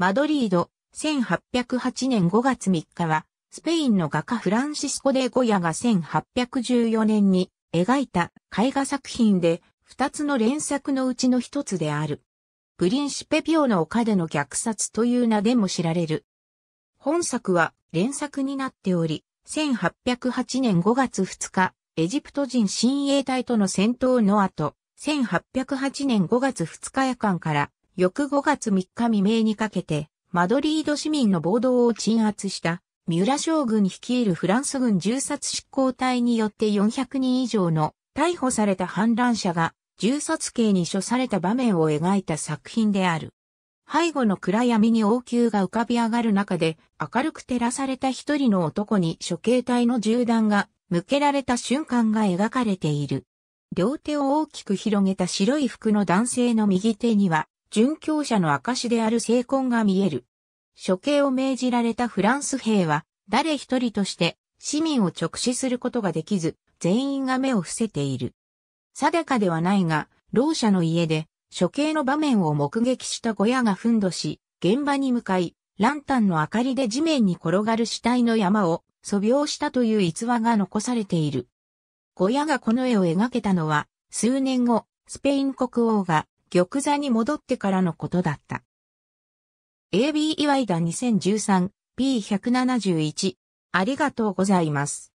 マドリード、1808年5月3日は、スペインの画家フランシスコ・デ・ゴヤが1814年に描いた絵画作品で、二つの連作のうちの一つである。プリンシペピオの丘での虐殺という名でも知られる。本作は連作になっており、1808年5月2日、エジプト人親衛隊との戦闘の後、1808年5月2日夜間から翌5月3日未明にかけて、マドリード市民の暴動を鎮圧した、三浦将軍率いるフランス軍銃殺執行隊によって400人以上の逮捕された反乱者が銃殺刑に処された場面を描いた作品である。背後の暗闇に王宮が浮かび上がる中で明るく照らされた一人の男に処刑隊の銃弾が向けられた瞬間が描かれている。両手を大きく広げた白い服の男性の右手には殉教者の証である成婚が見える。処刑を命じられたフランス兵は、誰一人として市民を直視することができず、全員が目を伏せている。定かではないが、老者の家で処刑の場面を目撃した小屋が憤怒し、現場に向かい、ランタンの明かりで地面に転がる死体の山を素描したという逸話が残されている。小屋がこの絵を描けたのは、数年後、スペイン国王が玉座に戻ってからのことだった。AB 岩井田 2013P171 ありがとうございます。